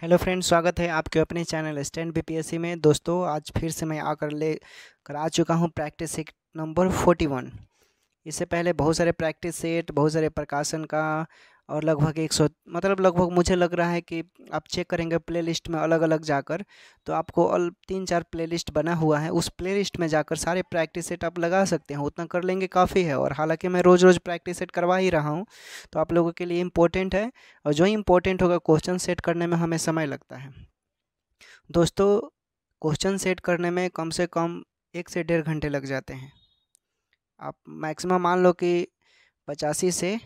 hello friend स्वागत है आपके अपने चैनल स्टैंड बीपीएससी में दोस्तों आज फिर से मैं आकर ले कर आ चुका हूँ practice set number forty one इससे पहले बहुत सारे प्रैक्टिस सेट बहुत सारे प्रकाशन का और लगभग एक सौ मतलब लगभग मुझे लग रहा है कि आप चेक करेंगे प्लेलिस्ट में अलग अलग जाकर तो आपको अल तीन चार प्लेलिस्ट बना हुआ है उस प्लेलिस्ट में जाकर सारे प्रैक्टिस सेट आप लगा सकते हैं उतना कर लेंगे काफ़ी है और हालांकि मैं रोज़ रोज़ प्रैक्टिस सेट करवा ही रहा हूँ तो आप लोगों के लिए इम्पोर्टेंट है और जो इम्पोर्टेंट होगा क्वेश्चन सेट करने में हमें समय लगता है दोस्तों क्वेश्चन सेट करने में कम से कम एक से डेढ़ घंटे लग जाते हैं आप मैक्सिमम मान लो कि पचासी से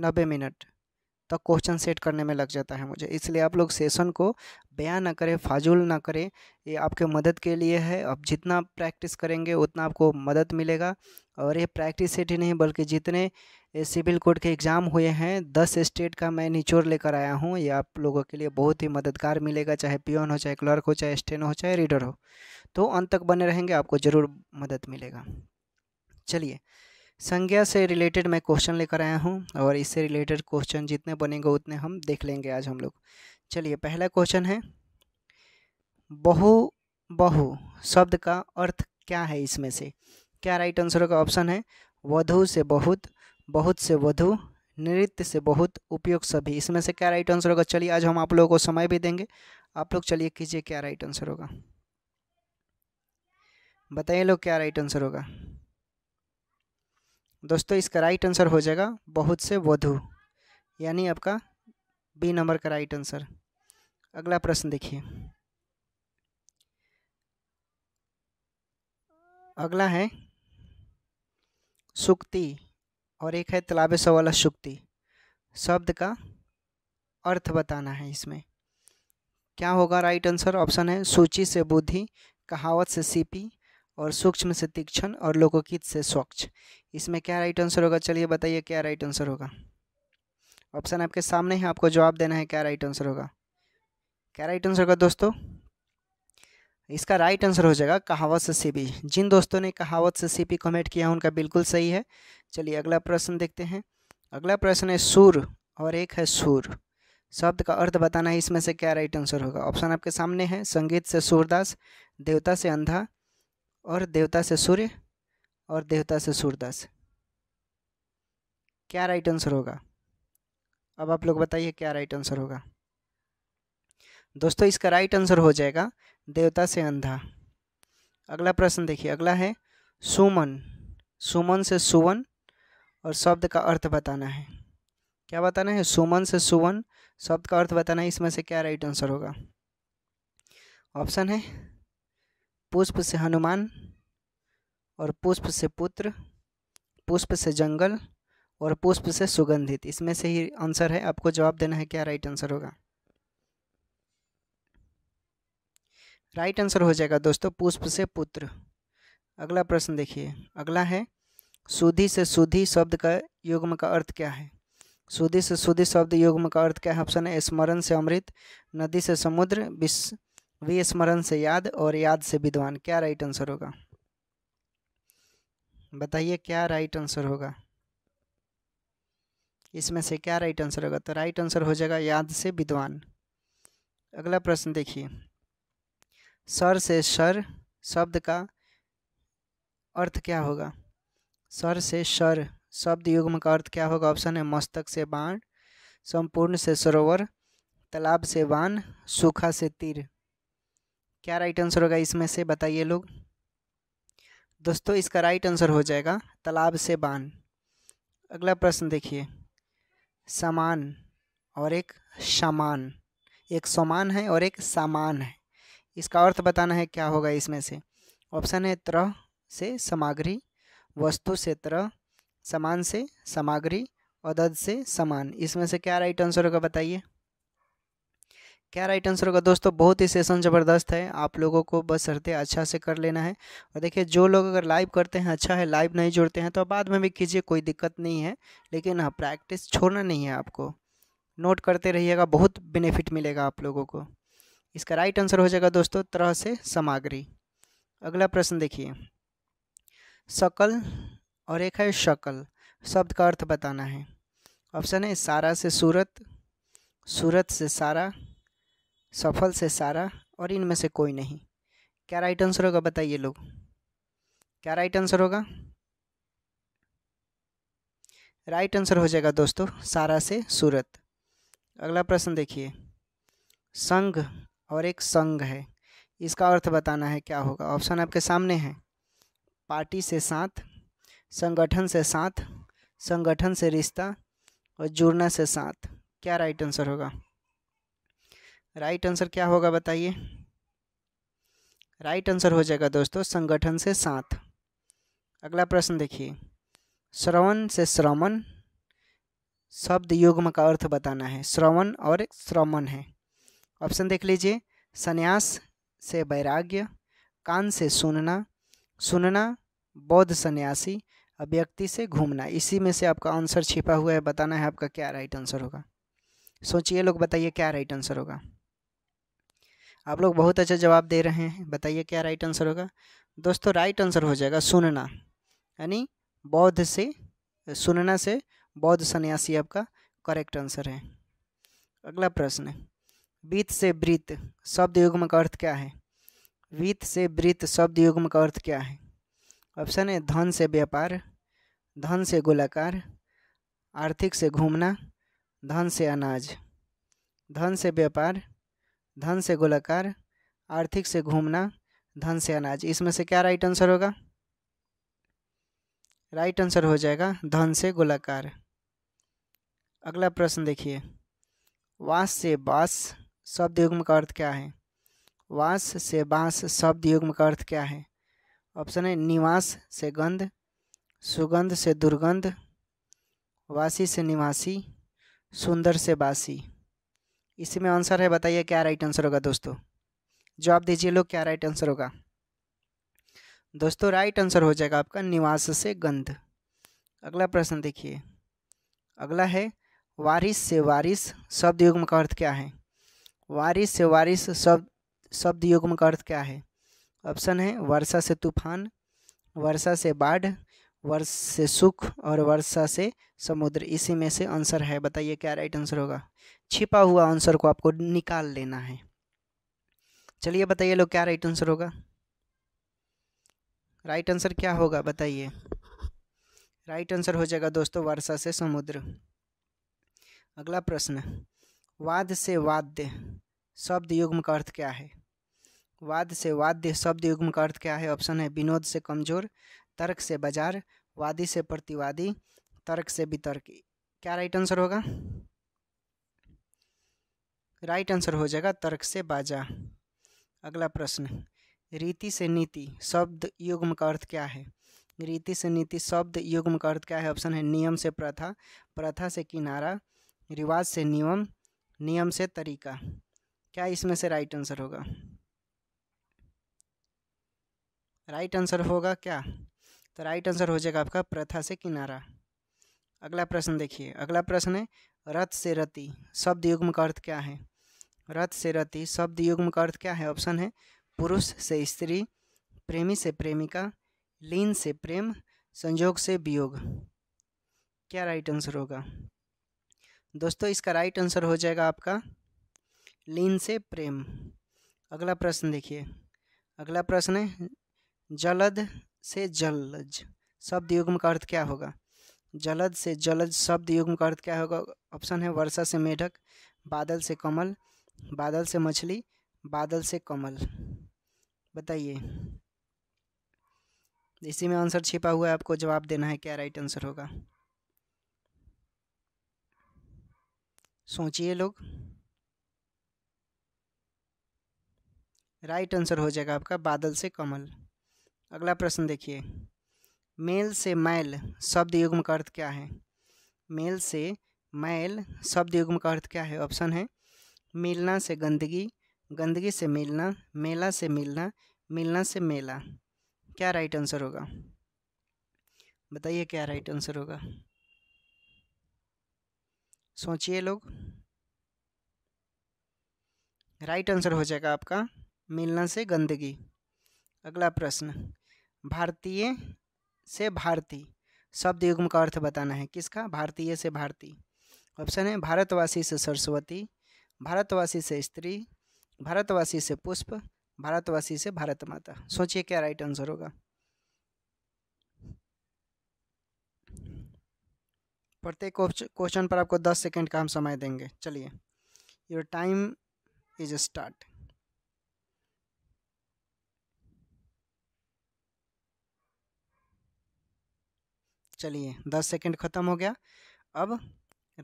नब्बे मिनट तक क्वेश्चन सेट करने में लग जाता है मुझे इसलिए आप लोग सेशन को बयां ना करें फाजूल ना करें ये आपके मदद के लिए है आप जितना प्रैक्टिस करेंगे उतना आपको मदद मिलेगा और ये प्रैक्टिस सेट ही नहीं बल्कि जितने सिविल कोड के एग्ज़ाम हुए हैं दस स्टेट का मैं निचोड़ लेकर आया हूँ ये आप लोगों के लिए बहुत ही मददगार मिलेगा चाहे पियोन हो चाहे क्लर्क हो चाहे स्टेन हो चाहे रीडर हो तो अंत तक बने रहेंगे आपको ज़रूर मदद मिलेगा चलिए संज्ञा से रिलेटेड मैं क्वेश्चन लेकर आया हूँ और इससे रिलेटेड क्वेश्चन जितने बनेंगे उतने हम देख लेंगे आज हम लोग चलिए पहला क्वेश्चन है बहु बहु शब्द का अर्थ क्या है इसमें से क्या राइट आंसर का ऑप्शन है वधु से बहुत बहुत से वधु नृत्य से बहुत उपयोग सभी इसमें से क्या राइट आंसर होगा चलिए आज हम आप लोगों को समय भी देंगे आप लोग चलिए कीजिए क्या राइट आंसर होगा बताइए लोग क्या राइट आंसर होगा दोस्तों इसका राइट आंसर हो जाएगा बहुत से वधु यानी आपका बी नंबर का राइट आंसर अगला प्रश्न देखिए अगला है सुक्ति और एक है तालाब सवाला सुक्ति शब्द का अर्थ बताना है इसमें क्या होगा राइट आंसर ऑप्शन है सूची से बुद्धि कहावत से सीपी और सूक्ष्म से तीक्ष्ण और लोकोकित से स्वच्छ इसमें क्या राइट आंसर होगा चलिए बताइए क्या राइट आंसर होगा ऑप्शन आपके सामने है आपको जवाब देना है क्या राइट आंसर होगा क्या राइट आंसर होगा दोस्तों इसका राइट आंसर हो जाएगा कहावत से सीपी जिन दोस्तों ने कहावत से सीपी कमेंट किया उनका बिल्कुल सही है चलिए अगला प्रश्न देखते हैं अगला प्रश्न है सूर और एक है सुर शब्द का अर्थ बताना है इसमें से क्या राइट आंसर होगा ऑप्शन आपके सामने है संगीत से सूरदास देवता से अंधा और देवता से सूर्य और देवता से सूर्यदास क्या राइट आंसर होगा अब आप लोग बताइए क्या राइट आंसर होगा दोस्तों इसका राइट आंसर हो जाएगा देवता से अंधा अगला प्रश्न देखिए अगला है सुमन सुमन से सुवन और शब्द का अर्थ बताना है क्या बताना है सुमन से सुवन शब्द का अर्थ बताना है इसमें से क्या राइट आंसर होगा ऑप्शन है पुष्प से हनुमान और पुष्प से पुत्र पुष्प से जंगल और पुष्प से सुगंधित इसमें से ही आंसर है आपको जवाब देना है क्या राइट आंसर होगा राइट आंसर हो जाएगा दोस्तों पुष्प से पुत्र अगला प्रश्न देखिए अगला है सुधि से सुधी शब्द का युग्म का अर्थ क्या है सुधी से सुधी शब्द युग्म का अर्थ क्या है ऑप्शन है स्मरण से अमृत नदी से समुद्र विश्व विस्मरण से याद और याद से विद्वान क्या राइट आंसर होगा बताइए क्या राइट आंसर होगा इसमें से क्या राइट आंसर होगा तो राइट आंसर हो जाएगा याद से विद्वान अगला प्रश्न देखिए सर से सर शब्द का अर्थ क्या होगा सर से सर शब्द युग्म का अर्थ क्या होगा ऑप्शन है मस्तक से बाण संपूर्ण से सरोवर तालाब से बाण सूखा से तीर क्या राइट आंसर होगा इसमें से बताइए लोग दोस्तों इसका राइट आंसर हो जाएगा तालाब से बान अगला प्रश्न देखिए सामान और एक सामान एक समान है और एक सामान है इसका अर्थ बताना है क्या होगा इसमें से ऑप्शन है त्रह से सामग्री वस्तु से त्रह समान से सामग्री और दद से समान इसमें से क्या राइट आंसर होगा बताइए क्या राइट आंसर होगा दोस्तों बहुत ही सेशन ज़बरदस्त है आप लोगों को बस शर्ते अच्छा से कर लेना है और देखिए जो लोग अगर लाइव करते हैं अच्छा है लाइव नहीं जुड़ते हैं तो बाद में भी कीजिए कोई दिक्कत नहीं है लेकिन हाँ प्रैक्टिस छोड़ना नहीं है आपको नोट करते रहिएगा बहुत बेनिफिट मिलेगा आप लोगों को इसका राइट आंसर हो जाएगा दोस्तों तरह से सामग्री अगला प्रश्न देखिए शकल और एक है शकल शब्द का अर्थ बताना है ऑप्शन है सारा से सूरत सूरत से सारा सफल से सारा और इनमें से कोई नहीं क्या राइट आंसर होगा बताइए लोग क्या राइट आंसर होगा राइट आंसर हो जाएगा दोस्तों सारा से सूरत अगला प्रश्न देखिए संघ और एक संघ है इसका अर्थ बताना है क्या होगा ऑप्शन आपके सामने है पार्टी से साथ संगठन से साथ संगठन से रिश्ता और जुड़ना से साथ क्या राइट आंसर होगा राइट आंसर क्या होगा बताइए राइट आंसर हो जाएगा दोस्तों संगठन से साथ अगला प्रश्न देखिए श्रवण से श्रवण शब्द युग्म का अर्थ बताना है श्रवण और श्रवण है ऑप्शन देख लीजिए संन्यास से वैराग्य कान से सुनना सुनना बौद्ध सन्यासी अभ्यक्ति से घूमना इसी में से आपका आंसर छिपा हुआ है बताना है आपका क्या राइट आंसर होगा सोचिए लोग बताइए क्या राइट आंसर होगा आप लोग बहुत अच्छा जवाब दे रहे हैं बताइए क्या राइट आंसर होगा दोस्तों राइट आंसर हो जाएगा सुनना यानी बौद्ध से सुनना से बौद्ध सन्यासी आपका करेक्ट आंसर है अगला प्रश्न वीत से वृत शब्द युग्म का अर्थ क्या है वित्त से वृत्त शब्द युग्म का अर्थ क्या है ऑप्शन है धन से व्यापार धन से गोलाकार आर्थिक से घूमना धन से अनाज धन से व्यापार धन से गोलाकार आर्थिक से घूमना धन से अनाज इसमें से क्या राइट आंसर होगा राइट आंसर हो जाएगा धन से गोलाकार अगला प्रश्न देखिए वास से बास शब्द युग्म का अर्थ क्या है वास से बांस शब्द युग्म का अर्थ क्या है ऑप्शन है निवास से गंध सुगंध से दुर्गंध वासी से निवासी सुंदर से बासी इसी में आंसर है बताइए क्या राइट आंसर होगा दोस्तों जवाब दीजिए लोग क्या राइट आंसर होगा दोस्तों राइट आंसर हो जाएगा आपका निवास से गंध अगला प्रश्न देखिए अगला है वारिस से वारिस शब्द युग्म का अर्थ क्या है वारिस से वारिस शब्द शब्द युग्म का अर्थ क्या है ऑप्शन है वर्षा से तूफान वर्षा से बाढ़ वर्ष से सुख और वर्षा से समुद्र इसी में से आंसर है बताइए क्या राइट आंसर होगा छिपा हुआ आंसर को आपको निकाल लेना है चलिए बताइए लोग क्या राइट आंसर होगा राइट आंसर क्या होगा बताइए राइट आंसर हो जाएगा दोस्तों वर्षा से समुद्र अगला प्रश्न वाद से वाद्य शब्द युग्म का अर्थ क्या है वाद से वाद्य शब्द युग्म का अर्थ क्या है ऑप्शन है विनोद से कमजोर तर्क से बाजार वादी से प्रतिवादी तर्क से वितर्क क्या राइट आंसर होगा राइट आंसर हो जाएगा तर्क से बाजा अगला प्रश्न रीति से नीति शब्द युग्म का अर्थ क्या है रीति से नीति शब्द युग्म का अर्थ क्या है ऑप्शन है नियम से प्रथा प्रथा से किनारा रिवाज से नियम नियम से तरीका क्या इसमें से राइट आंसर होगा राइट आंसर होगा क्या तो राइट आंसर हो जाएगा आपका प्रथा से किनारा अगला प्रश्न देखिए अगला प्रश्न है रथ से रति शब्द युग्म का अर्थ क्या है रथ से रति शब्द युग्म का अर्थ क्या है ऑप्शन है पुरुष से स्त्री प्रेमी से प्रेमिका लीन से प्रेम संयोग से वियोग क्या राइट आंसर होगा दोस्तों इसका राइट आंसर हो जाएगा आपका लीन से प्रेम अगला प्रश्न देखिए अगला प्रश्न है जलद से जलज शब्द युग्म का अर्थ क्या होगा जलद से जलज शब्द युग्म का अर्थ क्या होगा ऑप्शन है वर्षा से मेढक बादल से कमल बादल से मछली बादल से कमल बताइए इसी में आंसर छिपा हुआ है आपको जवाब देना है क्या राइट आंसर होगा सोचिए लोग राइट आंसर हो जाएगा आपका बादल से कमल अगला प्रश्न देखिए मेल से मैल शब्द युग्म का अर्थ क्या है मेल से मैल शब्द युग्म का अर्थ क्या है ऑप्शन है मिलना से गंदगी गंदगी से मिलना मेला से मिलना मिलना से मेला क्या राइट आंसर होगा बताइए क्या राइट आंसर होगा सोचिए लोग राइट आंसर हो जाएगा आपका मिलना से गंदगी अगला प्रश्न भारतीय से भारती शब्द युग्म का अर्थ बताना है किसका भारतीय से भारती ऑप्शन है भारतवासी से सरस्वती भारतवासी से स्त्री भारतवासी से पुष्प भारतवासी से भारत माता सोचिए क्या राइट आंसर होगा प्रत्येक क्वेश्चन पर आपको दस सेकेंड का हम समय देंगे चलिए योर टाइम इज स्टार्ट चलिए दस सेकेंड ख़त्म हो गया अब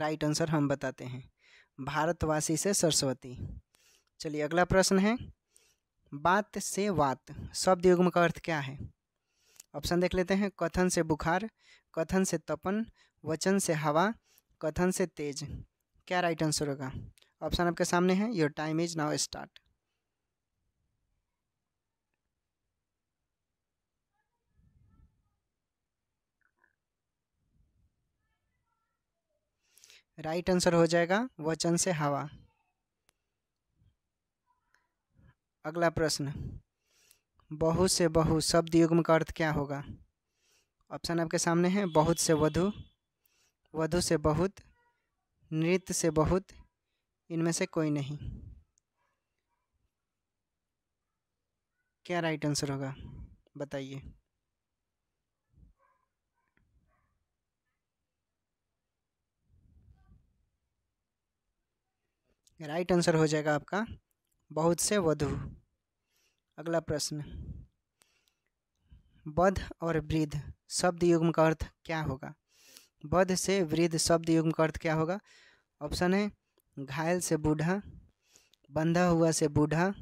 राइट आंसर हम बताते हैं भारतवासी से सरस्वती चलिए अगला प्रश्न है बात से वात शब्द युग्म का अर्थ क्या है ऑप्शन देख लेते हैं कथन से बुखार कथन से तपन वचन से हवा कथन से तेज क्या राइट आंसर होगा ऑप्शन आपके सामने है your time is now start right answer हो जाएगा वचन से हवा अगला प्रश्न बहु से बहु शब्द युग्म का अर्थ क्या होगा ऑप्शन आपके सामने है बहुत से वधु वधु से बहुत नृत्य से बहुत इनमें से कोई नहीं क्या राइट आंसर होगा बताइए राइट आंसर हो जाएगा आपका बहुत से वधु अगला प्रश्न बध और वृद्ध शब्द युग्म का अर्थ क्या होगा बध से वृद्ध शब्द युग्म का अर्थ क्या होगा ऑप्शन है घायल से बूढ़ा बंधा हुआ से बूढ़ा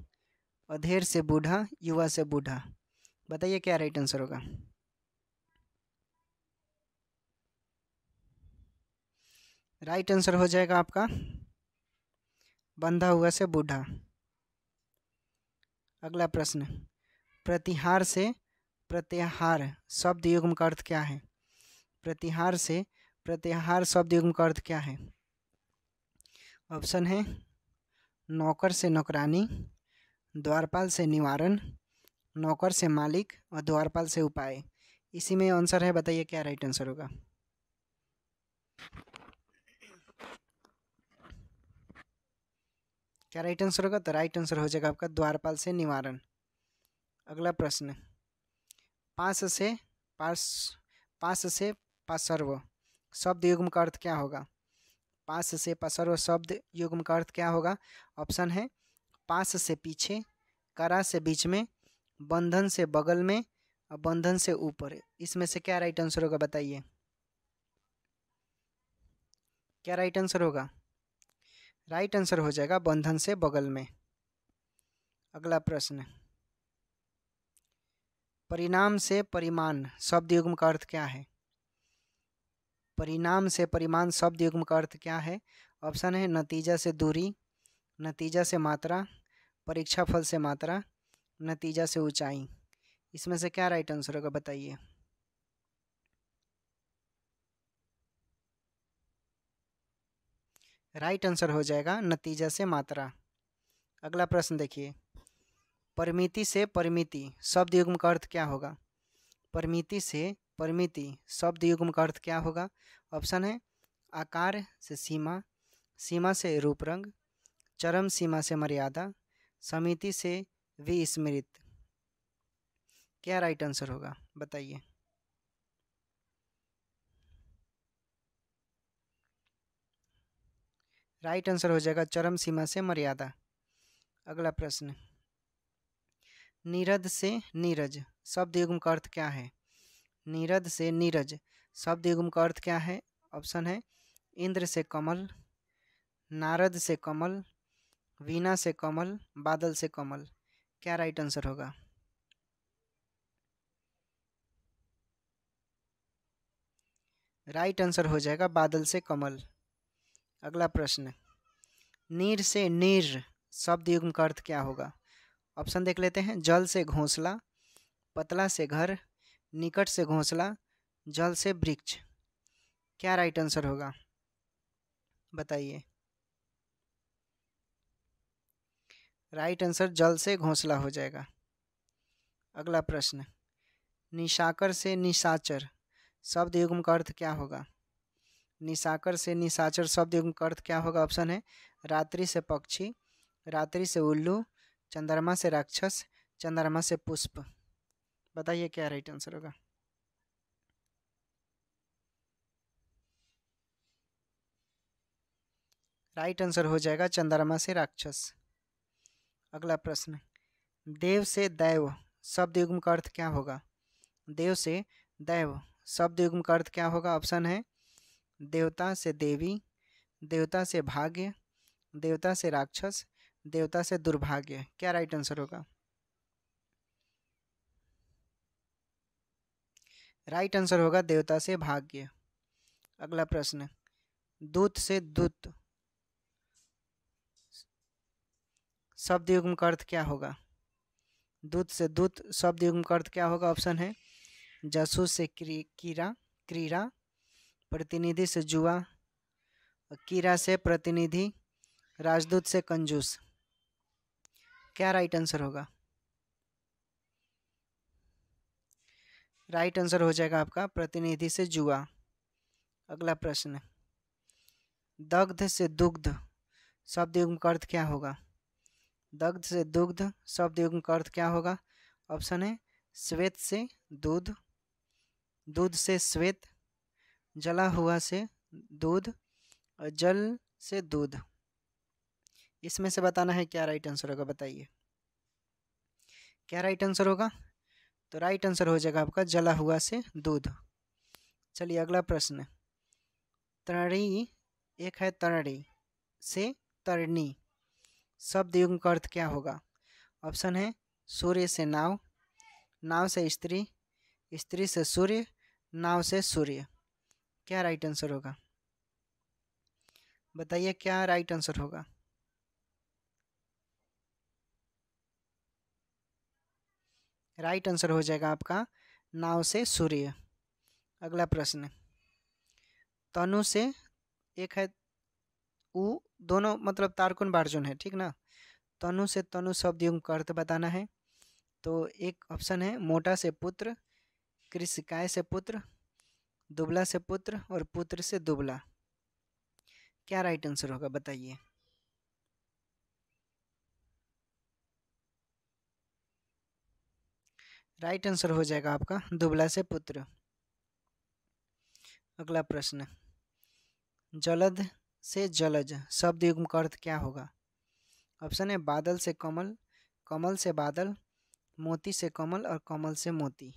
अधेर से बूढ़ा युवा से बूढ़ा बताइए क्या राइट आंसर होगा राइट आंसर हो जाएगा आपका बंधा हुआ से बूढ़ा अगला प्रश्न प्रतिहार से प्रत्याहार शब्द युग्म का अर्थ क्या है प्रतिहार से प्रत्याहार शब्द युग्म का अर्थ क्या है ऑप्शन है नौकर से नौकरानी द्वारपाल से निवारण नौकर से मालिक और द्वारपाल से उपाय इसी में आंसर है बताइए क्या राइट आंसर होगा क्या राइट आंसर होगा तो राइट आंसर हो जाएगा आपका द्वारपाल से निवारण अगला प्रश्न पास से पास पास से पासर्व शब्द युग्म का अर्थ क्या होगा पास से पासर्व शब्द युग्म का अर्थ क्या होगा ऑप्शन है पास से पीछे करा से बीच में बंधन से बगल में और बंधन से ऊपर इसमें से क्या राइट आंसर होगा बताइए क्या राइट आंसर होगा राइट आंसर हो जाएगा बंधन से बगल में अगला प्रश्न परिणाम से परिमाण शब्द युग्म का अर्थ क्या है परिणाम से परिमाण शब्द युग्म का अर्थ क्या है ऑप्शन है नतीजा से दूरी नतीजा से मात्रा परीक्षा फल से मात्रा नतीजा से ऊंचाई इसमें से क्या राइट आंसर होगा बताइए राइट आंसर हो जाएगा नतीजा से मात्रा अगला प्रश्न देखिए परिमिति से परिमिति शब्द युग्म का अर्थ क्या होगा परिमिति से परिमिति शब्द युग्म का अर्थ क्या होगा ऑप्शन है आकार से सीमा सीमा से रूप रंग चरम सीमा से मर्यादा समिति से विस्मृत क्या राइट आंसर होगा बताइए राइट आंसर हो जाएगा चरम सीमा से मर्यादा अगला प्रश्न नीरद से नीरज शब्द युग्म का अर्थ क्या है नीरद से नीरज शब्द युग्म का अर्थ क्या है ऑप्शन है इंद्र से कमल नारद से कमल वीणा से कमल बादल से कमल क्या राइट आंसर होगा राइट आंसर हो जाएगा बादल से कमल अगला प्रश्न नीर से नीर शब्द युग्म का अर्थ क्या होगा ऑप्शन देख लेते हैं जल से घोंसला पतला से घर निकट से घोंसला जल से वृक्ष क्या राइट आंसर होगा बताइए राइट आंसर जल से घोंसला हो जाएगा अगला प्रश्न निशाकर से निशाचर शब्द युग्म का अर्थ क्या होगा निशाकर से निशाचर शब्द का अर्थ क्या होगा ऑप्शन है रात्रि से पक्षी रात्रि से उल्लू चंद्रमा से राक्षस चंद्रमा से पुष्प बताइए क्या राइट आंसर होगा राइट आंसर हो जाएगा चंद्रमा से राक्षस अगला प्रश्न देव से दैव शब्द युग्म का अर्थ क्या होगा देव से दैव शब्द युग्म का अर्थ क्या होगा ऑप्शन है देवता से देवी देवता से भाग्य देवता से राक्षस देवता से दुर्भाग्य क्या राइट आंसर होगा राइट आंसर होगा देवता से भाग्य अगला प्रश्न दूत से दूत शब्द युग्म का अर्थ क्या होगा दूत से दूत शब्द युग्म का अर्थ क्या होगा ऑप्शन है जासूस से क्री कीरा प्रतिनिधि से जुआ कीरा से प्रतिनिधि राजदूत से कंजूस क्या राइट आंसर होगा राइट आंसर हो जाएगा आपका प्रतिनिधि से जुआ अगला प्रश्न दग्ध से दुग्ध शब्द युग्म का अर्थ क्या होगा दग्ध से दुग्ध शब्द युग्म का अर्थ क्या होगा ऑप्शन है श्वेत से दूध दूध से श्वेत जला हुआ से दूध और जल से दूध इसमें से बताना है क्या राइट आंसर होगा बताइए क्या राइट आंसर होगा तो राइट आंसर हो जाएगा आपका जला हुआ से दूध चलिए अगला प्रश्न तरणी एक है तरणी से तरणी शब्द युग का अर्थ क्या होगा ऑप्शन है सूर्य से नाव नाव से स्त्री स्त्री से सूर्य नाव से सूर्य क्या राइट आंसर होगा बताइए क्या राइट आंसर होगा राइट आंसर हो जाएगा आपका नाव से सूर्य अगला प्रश्न तनु से एक है उ दोनों मतलब तारकुन बार्जुन है ठीक ना तनु से तनु शब्द युग का अर्थ बताना है तो एक ऑप्शन है मोटा से पुत्र कृषिकाय से पुत्र दुबला से पुत्र और पुत्र से दुबला क्या राइट आंसर होगा बताइए राइट आंसर हो जाएगा आपका दुबला से पुत्र अगला प्रश्न जलद से जलज शब्द युग्म का अर्थ क्या होगा ऑप्शन है बादल से कमल कमल से बादल मोती से कमल और कमल से मोती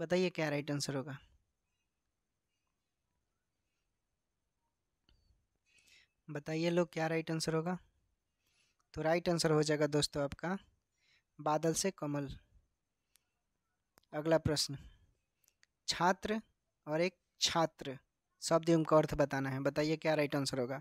बताइए क्या राइट आंसर होगा बताइए लोग क्या राइट आंसर होगा तो राइट आंसर हो जाएगा दोस्तों आपका बादल से कमल अगला प्रश्न छात्र और एक छात्र शब्द का अर्थ बताना है बताइए क्या राइट आंसर होगा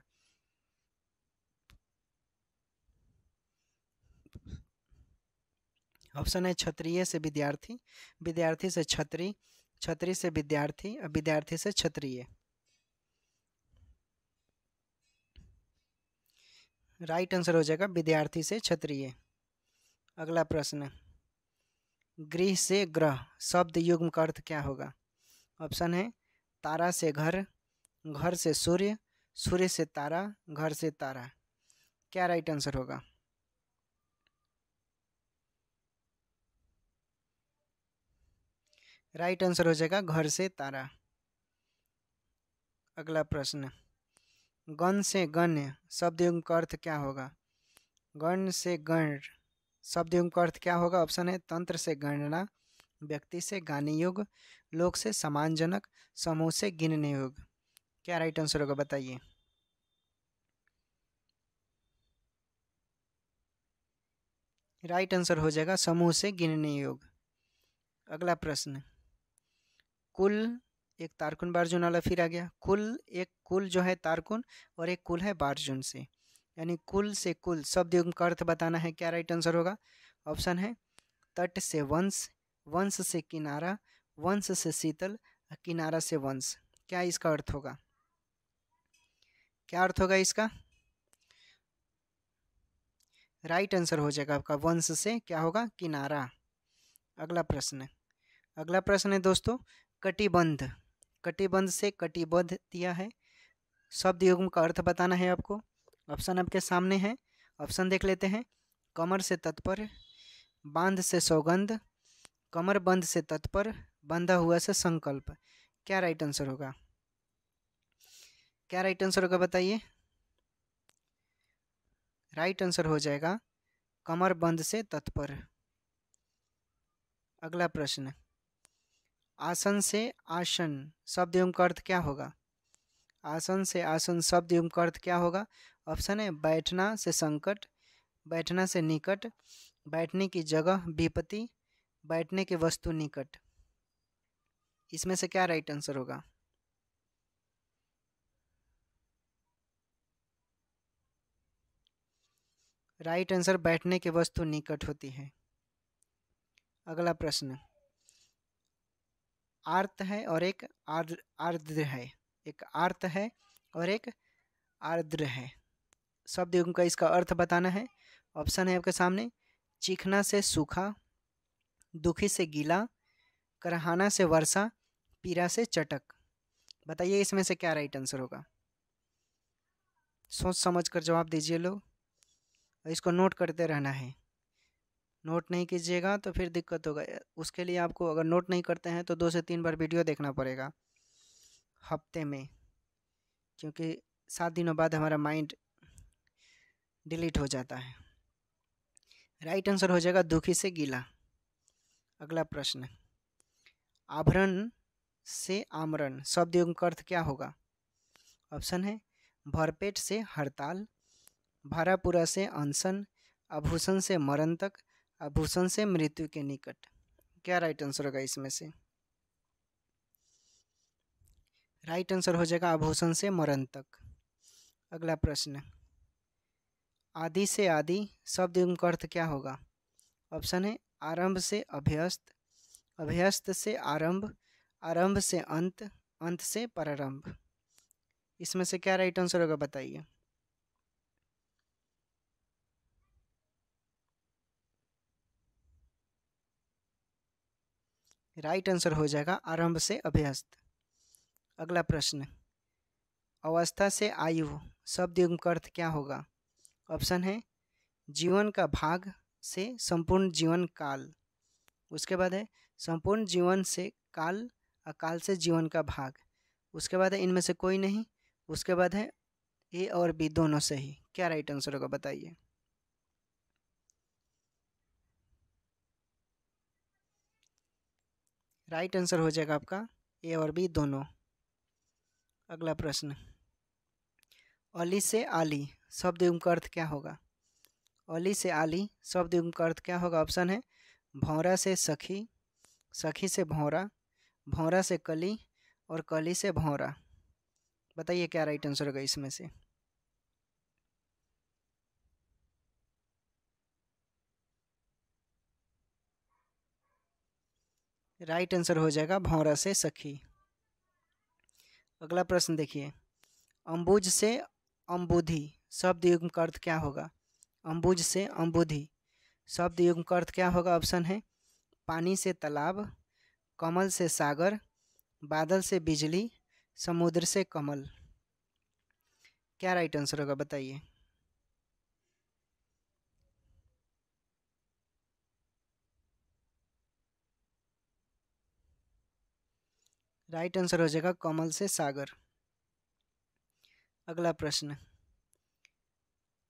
ऑप्शन है क्षत्रिय से विद्यार्थी विद्यार्थी से छत्री छत्री से विद्यार्थी और विद्यार्थी से क्षत्रिय राइट आंसर हो जाएगा विद्यार्थी से क्षत्रिय अगला प्रश्न गृह से ग्रह शब्द युग्म का अर्थ क्या होगा ऑप्शन है तारा से घर घर से सूर्य सूर्य से तारा घर से तारा क्या राइट आंसर होगा राइट आंसर हो जाएगा घर से तारा अगला प्रश्न गण से गण्य शब्द का अर्थ क्या होगा गण से गण शब्द का अर्थ क्या होगा ऑप्शन है तंत्र से गणना व्यक्ति से गाने युग लोक से समानजनक समूह से गिनने युग क्या राइट आंसर होगा बताइए राइट आंसर हो जाएगा समूह से गिनने योग अगला प्रश्न कुल एक तारकुन बार्जुन वाला फिर आ गया कुल एक कुल जो है तारकुन और एक कुल है बार्जुन से यानी कुल से कुल शब्द युग्म का अर्थ बताना है क्या राइट आंसर होगा ऑप्शन है तट से वंश वंश से किनारा वंश से शीतल किनारा से वंश क्या इसका अर्थ होगा क्या अर्थ होगा इसका राइट आंसर हो जाएगा आपका वंश से क्या होगा किनारा अगला प्रश्न अगला प्रश्न है दोस्तों कटिबंध कटिबंध से कटिबद्ध दिया है शब्द युग्म का अर्थ बताना है आपको ऑप्शन आपके सामने है ऑप्शन देख लेते हैं कमर से तत्पर बांध से सौगंध कमर बंध से तत्पर बंधा हुआ से संकल्प क्या राइट आंसर होगा क्या राइट आंसर होगा बताइए राइट आंसर हो जाएगा कमर बंद से तत्पर अगला प्रश्न आसन से आसन शब्द एवं अर्थ क्या होगा आसन से आसन शब्द एवं अर्थ क्या होगा ऑप्शन है बैठना से संकट बैठना से निकट बैठने की जगह विपत्ति बैठने के वस्तु निकट इसमें से क्या राइट आंसर होगा राइट आंसर बैठने के वस्तु निकट होती है अगला प्रश्न आर्त है और एक आर्द्र आर्द्र है एक आर्त है और एक आर्द्र है शब्द का इसका अर्थ बताना है ऑप्शन है आपके सामने चीखना से सूखा दुखी से गीला करहाना से वर्षा पीरा से चटक बताइए इसमें से क्या राइट आंसर होगा सोच समझ कर जवाब दीजिए लोग और इसको नोट करते रहना है नोट नहीं कीजिएगा तो फिर दिक्कत होगा उसके लिए आपको अगर नोट नहीं करते हैं तो दो से तीन बार वीडियो देखना पड़ेगा हफ्ते में क्योंकि सात दिनों बाद हमारा माइंड डिलीट हो जाता है राइट आंसर हो जाएगा दुखी से गीला अगला प्रश्न आभरण से आमरण शब्द का अर्थ क्या होगा ऑप्शन है भरपेट से हड़ताल भरापुरा से अनशन आभूषण से मरण तक आभूषण से मृत्यु के निकट क्या राइट आंसर होगा इसमें से राइट आंसर हो जाएगा आभूषण से मरण तक अगला प्रश्न आदि से आदि शब्द का अर्थ क्या होगा ऑप्शन है आरंभ से अभ्यस्त अभ्यस्त से आरंभ आरंभ से अंत अंत से प्रारंभ इसमें से क्या राइट आंसर होगा बताइए राइट आंसर हो जाएगा आरंभ से अभ्यस्त अगला प्रश्न अवस्था से आयु शब्द का अर्थ क्या होगा ऑप्शन है जीवन का भाग से संपूर्ण जीवन काल उसके बाद है संपूर्ण जीवन से काल अकाल से जीवन का भाग उसके बाद है इनमें से कोई नहीं उसके बाद है ए और बी दोनों से ही क्या राइट आंसर होगा बताइए राइट आंसर हो जाएगा आपका ए और बी दोनों अगला प्रश्न अली से आली शब्द युग का अर्थ क्या होगा अली से आली शब्द युग का अर्थ क्या होगा ऑप्शन है भौरा से सखी सखी से भौरा भौरा से कली और कली से भौरा बताइए क्या राइट आंसर होगा इसमें से राइट आंसर हो जाएगा भौरा से सखी अगला प्रश्न देखिए अम्बुज से अम्बुधि शब्द युग्म का अर्थ क्या होगा अम्बुज से अम्बुधि शब्द युग्म का अर्थ क्या होगा ऑप्शन है पानी से तालाब कमल से सागर बादल से बिजली समुद्र से कमल क्या राइट आंसर होगा बताइए राइट आंसर हो जाएगा कमल से सागर अगला प्रश्न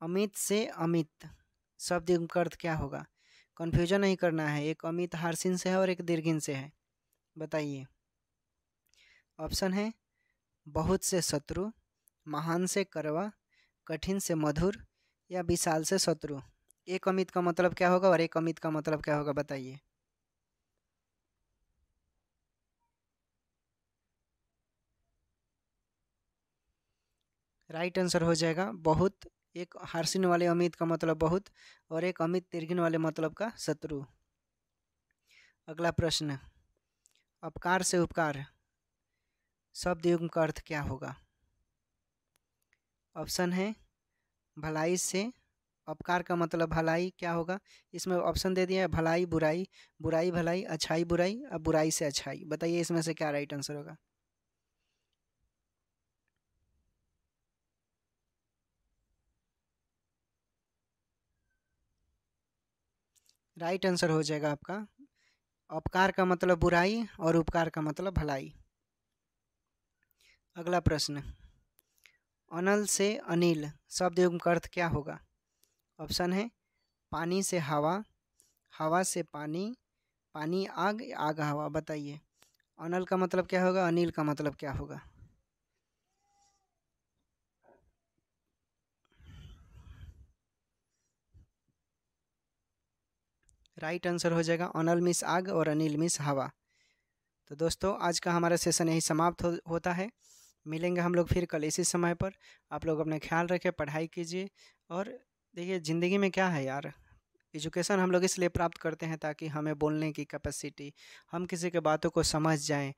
अमित से अमित शब्द का अर्थ क्या होगा कन्फ्यूजन नहीं करना है एक अमित हारसिन से है और एक दीर्घिन से है बताइए ऑप्शन है बहुत से शत्रु महान से करवा कठिन से मधुर या विशाल से शत्रु एक अमित का मतलब क्या होगा और एक अमित का मतलब क्या होगा बताइए राइट आंसर हो जाएगा बहुत एक हर्षिन वाले अमित का मतलब बहुत और एक अमित तिरघिन वाले मतलब का शत्रु अगला प्रश्न अपकार से उपकार शब्द युग्म का अर्थ क्या होगा ऑप्शन है भलाई से अपकार का मतलब भलाई क्या होगा इसमें ऑप्शन दे दिया है भलाई बुराई बुराई भलाई अच्छाई बुराई और बुराई से अच्छाई बताइए इसमें से क्या राइट आंसर होगा राइट आंसर हो जाएगा आपका अपकार का मतलब बुराई और उपकार का मतलब भलाई अगला प्रश्न अनल से अनिल शब्द युग्म का अर्थ क्या होगा ऑप्शन है पानी से हवा हवा से पानी पानी आग आग हवा बताइए अनल का मतलब क्या होगा अनिल का मतलब क्या होगा राइट आंसर हो जाएगा अनल मिस आग और अनिल मिस हवा तो दोस्तों आज का हमारा सेशन यही समाप्त हो, होता है मिलेंगे हम लोग फिर कल इसी समय पर आप लोग अपना ख्याल रखें पढ़ाई कीजिए और देखिए ज़िंदगी में क्या है यार एजुकेशन हम लोग इसलिए प्राप्त करते हैं ताकि हमें बोलने की कैपेसिटी हम किसी के बातों को समझ जाएं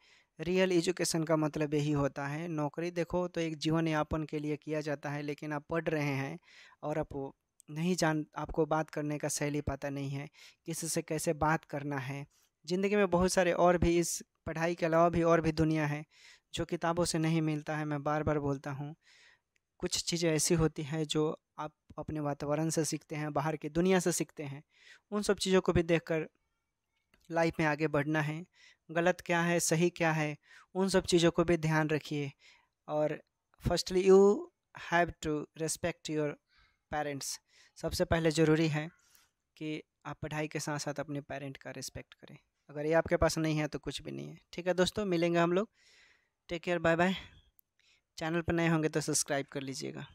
रियल एजुकेशन का मतलब यही होता है नौकरी देखो तो एक जीवन यापन के लिए किया जाता है लेकिन आप पढ़ रहे हैं और आप नहीं जान आपको बात करने का शैली पता नहीं है किसी से कैसे बात करना है ज़िंदगी में बहुत सारे और भी इस पढ़ाई के अलावा भी और भी दुनिया है जो किताबों से नहीं मिलता है मैं बार बार बोलता हूँ कुछ चीज़ें ऐसी होती हैं जो आप अपने वातावरण से सीखते हैं बाहर की दुनिया से सीखते हैं उन सब चीज़ों को भी देख लाइफ में आगे बढ़ना है गलत क्या है सही क्या है उन सब चीज़ों को भी ध्यान रखिए और firstly you have to respect your parents सबसे पहले ज़रूरी है कि आप पढ़ाई के साथ साथ अपने पेरेंट का रिस्पेक्ट करें अगर ये आपके पास नहीं है तो कुछ भी नहीं है ठीक है दोस्तों मिलेंगे हम लोग take care bye bye channel पर नए होंगे तो सब्सक्राइब कर लीजिएगा